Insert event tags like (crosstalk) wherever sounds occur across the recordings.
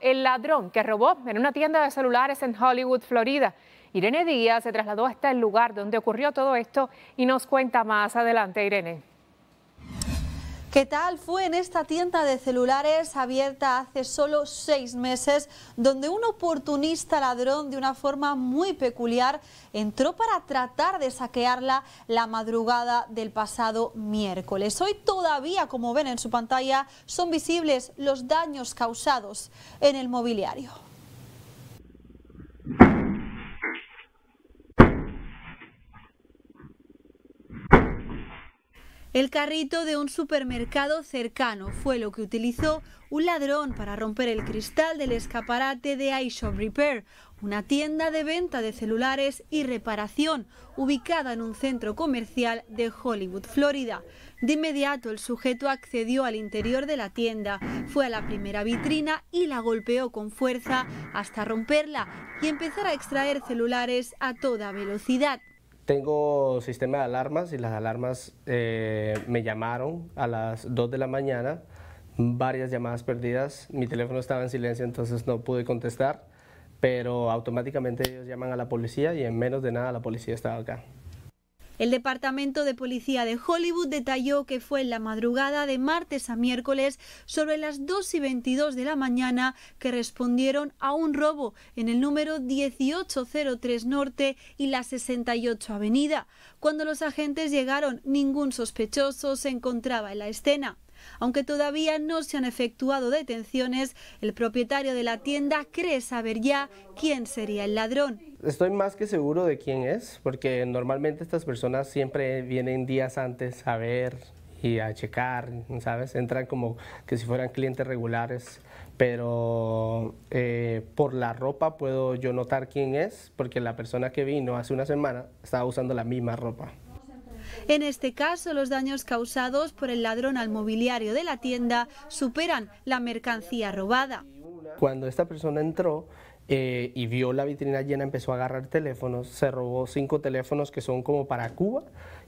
El ladrón que robó en una tienda de celulares en Hollywood, Florida. Irene Díaz se trasladó hasta el lugar donde ocurrió todo esto y nos cuenta más adelante, Irene. ¿Qué tal fue en esta tienda de celulares abierta hace solo seis meses, donde un oportunista ladrón de una forma muy peculiar entró para tratar de saquearla la madrugada del pasado miércoles? Hoy todavía, como ven en su pantalla, son visibles los daños causados en el mobiliario. El carrito de un supermercado cercano fue lo que utilizó un ladrón para romper el cristal del escaparate de iShop Repair, una tienda de venta de celulares y reparación ubicada en un centro comercial de Hollywood, Florida. De inmediato el sujeto accedió al interior de la tienda, fue a la primera vitrina y la golpeó con fuerza hasta romperla y empezar a extraer celulares a toda velocidad. Tengo sistema de alarmas y las alarmas eh, me llamaron a las 2 de la mañana, varias llamadas perdidas, mi teléfono estaba en silencio entonces no pude contestar, pero automáticamente ellos llaman a la policía y en menos de nada la policía estaba acá. El Departamento de Policía de Hollywood detalló que fue en la madrugada de martes a miércoles sobre las 2 y 22 de la mañana que respondieron a un robo en el número 1803 Norte y la 68 Avenida. Cuando los agentes llegaron, ningún sospechoso se encontraba en la escena. Aunque todavía no se han efectuado detenciones, el propietario de la tienda cree saber ya quién sería el ladrón. Estoy más que seguro de quién es, porque normalmente estas personas siempre vienen días antes a ver y a checar, ¿sabes? Entran como que si fueran clientes regulares, pero eh, por la ropa puedo yo notar quién es, porque la persona que vino hace una semana estaba usando la misma ropa. En este caso, los daños causados por el ladrón al mobiliario de la tienda superan la mercancía robada. Cuando esta persona entró, eh, y vio la vitrina llena, empezó a agarrar teléfonos, se robó cinco teléfonos que son como para Cuba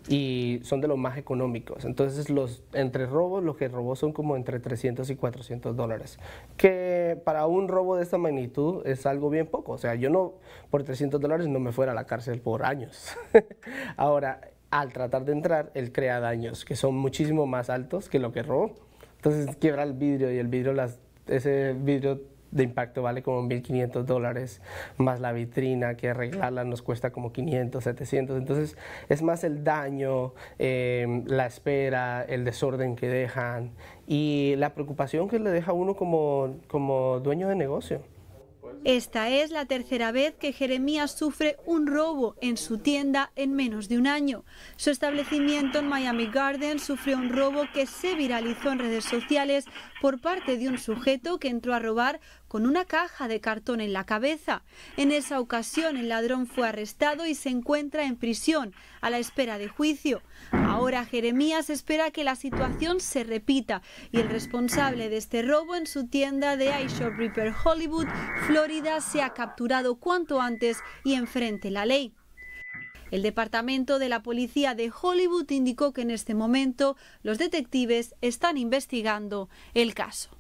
y son de los más económicos. Entonces, los, entre robos, lo que robó son como entre 300 y 400 dólares, que para un robo de esta magnitud es algo bien poco. O sea, yo no, por 300 dólares no me fuera a la cárcel por años. (laughs) Ahora, al tratar de entrar, él crea daños que son muchísimo más altos que lo que robó. Entonces, quiebra el vidrio y el vidrio, las, ese vidrio de impacto vale como 1.500 dólares, más la vitrina que arreglarla nos cuesta como 500, 700. Entonces es más el daño, eh, la espera, el desorden que dejan y la preocupación que le deja uno como, como dueño de negocio. Esta es la tercera vez que Jeremías sufre un robo en su tienda en menos de un año. Su establecimiento en Miami Garden sufrió un robo que se viralizó en redes sociales por parte de un sujeto que entró a robar con una caja de cartón en la cabeza. En esa ocasión el ladrón fue arrestado y se encuentra en prisión a la espera de juicio. Ahora Jeremías espera que la situación se repita y el responsable de este robo en su tienda de Shop Reaper Hollywood, Florida, sea capturado cuanto antes y enfrente la ley. El Departamento de la Policía de Hollywood indicó que en este momento los detectives están investigando el caso.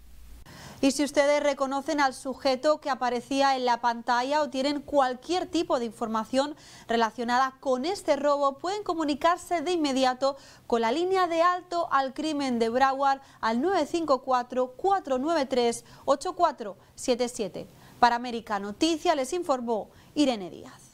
Y si ustedes reconocen al sujeto que aparecía en la pantalla o tienen cualquier tipo de información relacionada con este robo, pueden comunicarse de inmediato con la línea de alto al crimen de Broward al 954-493-8477. Para América Noticia les informó Irene Díaz.